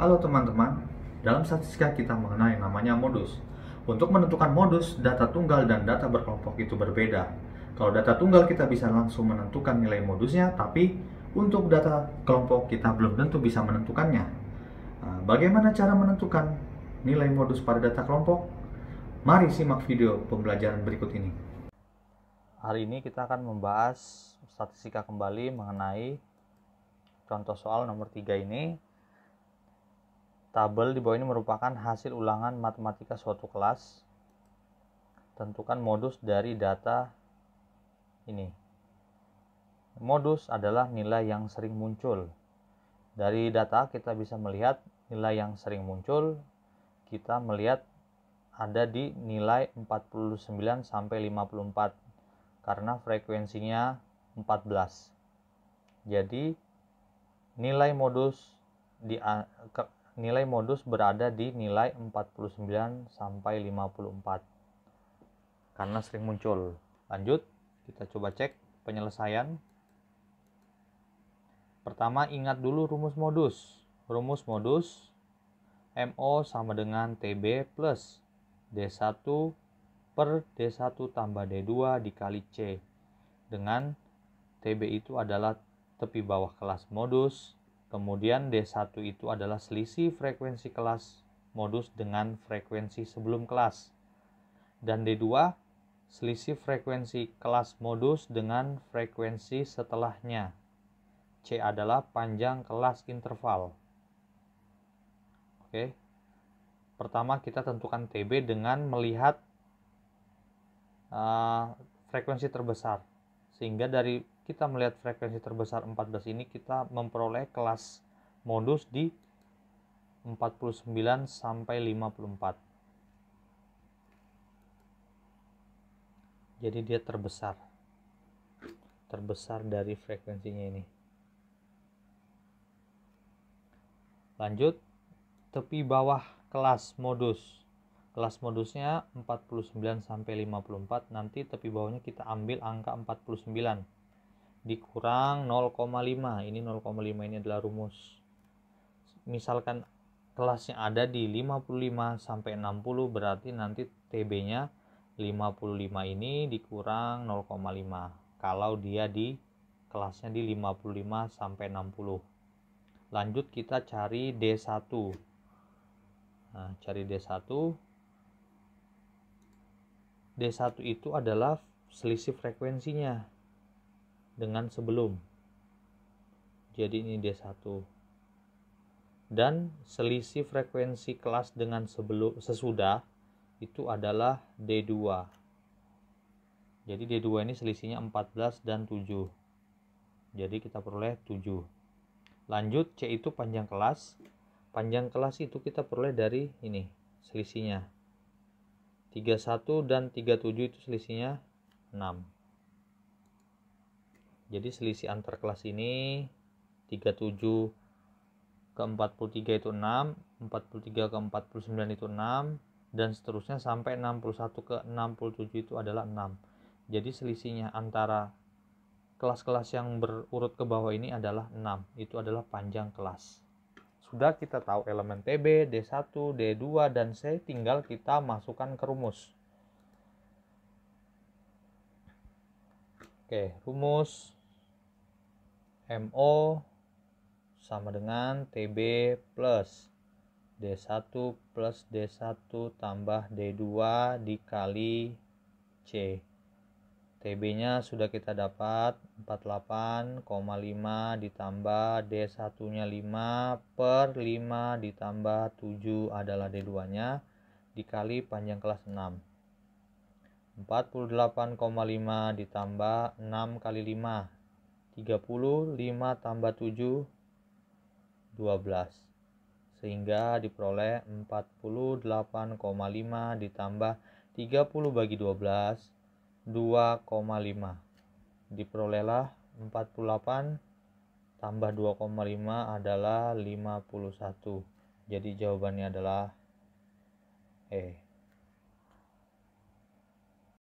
Halo teman-teman, dalam statistika kita mengenai namanya modus. Untuk menentukan modus, data tunggal dan data berkelompok itu berbeda. Kalau data tunggal kita bisa langsung menentukan nilai modusnya, tapi untuk data kelompok kita belum tentu bisa menentukannya. Nah, bagaimana cara menentukan nilai modus pada data kelompok? Mari simak video pembelajaran berikut ini. Hari ini kita akan membahas statistika kembali mengenai contoh soal nomor 3 ini Tabel di bawah ini merupakan hasil ulangan matematika suatu kelas. Tentukan modus dari data ini. Modus adalah nilai yang sering muncul. Dari data kita bisa melihat nilai yang sering muncul. Kita melihat ada di nilai 49 sampai 54 karena frekuensinya 14. Jadi nilai modus di nilai modus berada di nilai 49 sampai 54 karena sering muncul. Lanjut, kita coba cek penyelesaian. Pertama, ingat dulu rumus modus. Rumus modus MO sama dengan TB plus D1 per D1 tambah D2 dikali C. Dengan TB itu adalah tepi bawah kelas modus Kemudian D1 itu adalah selisih frekuensi kelas modus dengan frekuensi sebelum kelas. Dan D2 selisih frekuensi kelas modus dengan frekuensi setelahnya. C adalah panjang kelas interval. Oke. Pertama kita tentukan TB dengan melihat uh, frekuensi terbesar. Sehingga dari kita melihat frekuensi terbesar 14 ini kita memperoleh kelas modus di 49 sampai 54. Jadi dia terbesar. Terbesar dari frekuensinya ini. Lanjut tepi bawah kelas modus. Kelas modusnya 49 sampai 54, nanti tepi bawahnya kita ambil angka 49 dikurang 0,5 ini 0,5 ini adalah rumus misalkan kelasnya ada di 55 sampai 60 berarti nanti TB nya 55 ini dikurang 0,5 kalau dia di kelasnya di 55 sampai 60 lanjut kita cari D1 nah cari D1 D1 itu adalah selisih frekuensinya dengan sebelum. Jadi ini D1. Dan selisih frekuensi kelas dengan sebelum sesudah itu adalah D2. Jadi D2 ini selisihnya 14 dan 7. Jadi kita peroleh 7. Lanjut C itu panjang kelas. Panjang kelas itu kita peroleh dari ini selisihnya. 31 dan 37 itu selisihnya 6 jadi selisih antar kelas ini 37 ke 43 itu 6 43 ke 49 itu 6 dan seterusnya sampai 61 ke 67 itu adalah 6 jadi selisihnya antara kelas-kelas yang berurut ke bawah ini adalah 6 itu adalah panjang kelas sudah kita tahu elemen TB, D1, D2, dan C tinggal kita masukkan ke rumus. Oke, rumus MO sama dengan TB plus D1 plus D1 tambah D2 dikali C. TB-nya sudah kita dapat 48,5 ditambah D1-nya 5 per 5 ditambah 7 adalah D2-nya dikali panjang kelas 6. 48,5 ditambah 6 kali 5 30 5 tambah 7 12 sehingga diperoleh 48,5 ditambah 30 bagi 12 2,5 diperolehlah 48 tambah 2,5 adalah 51 jadi jawabannya adalah E